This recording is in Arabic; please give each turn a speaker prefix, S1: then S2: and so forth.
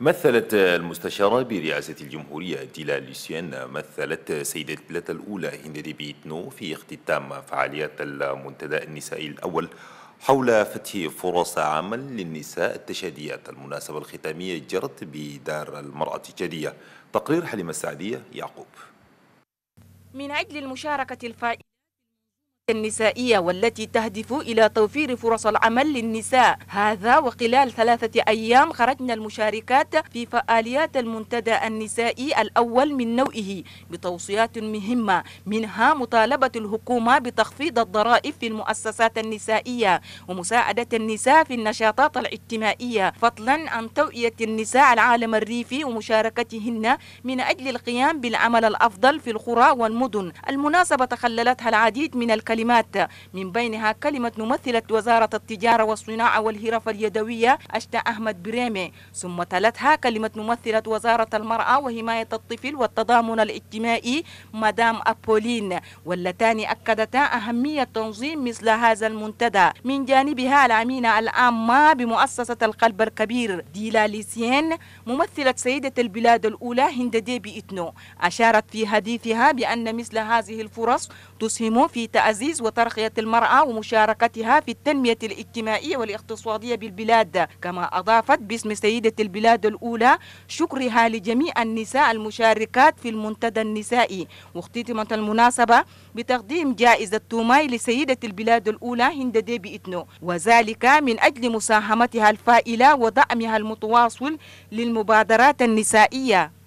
S1: مثلت المستشارة برئاسة الجمهورية ديلا لوسيان مثلت سيدة البلاد الأولى هند بيتنو في اختتام فعاليات المنتدى النسائي الأول حول فتح فرص عمل للنساء التشاديات المناسبة الختامية جرت بدار المرأة التشادية تقرير حليمة السعدية يعقوب
S2: من أجل المشاركة الفائدة النسائية والتي تهدف إلى توفير فرص العمل للنساء هذا وخلال ثلاثة أيام خرجنا المشاركات في فعاليات المنتدى النسائي الأول من نوعه بتوصيات مهمة منها مطالبة الحكومة بتخفيض الضرائب في المؤسسات النسائية ومساعدة النساء في النشاطات الاجتماعية فضلا عن توعية النساء العالم الريفي ومشاركتهن من أجل القيام بالعمل الأفضل في القرى والمدن المناسبة تخللتها العديد من الكلمات كلمات من بينها كلمة ممثلة وزارة التجارة والصناعة والهرف اليدوية أشتا أحمد بريمي ثم تلتها كلمة ممثلة وزارة المرأة وحماية الطفل والتضامن الاجتماعي مدام أبولين واللتان أكدتا أهمية تنظيم مثل هذا المنتدى من جانبها العمينة العامة بمؤسسة القلب الكبير ديلا ليسين ممثلة سيدة البلاد الأولى هند ديبي إتنو أشارت في حديثها بأن مثل هذه الفرص تسهم في تأزيم التعزيز وترقية المرأة ومشاركتها في التنمية الاجتماعية والاقتصادية بالبلاد كما أضافت باسم سيدة البلاد الأولى شكرها لجميع النساء المشاركات في المنتدى النسائي واختتمت المناسبة بتقديم جائزة توماي لسيدة البلاد الأولى هند ديبي إتنو وذلك من أجل مساهمتها الفائلة ودعمها المتواصل للمبادرات النسائية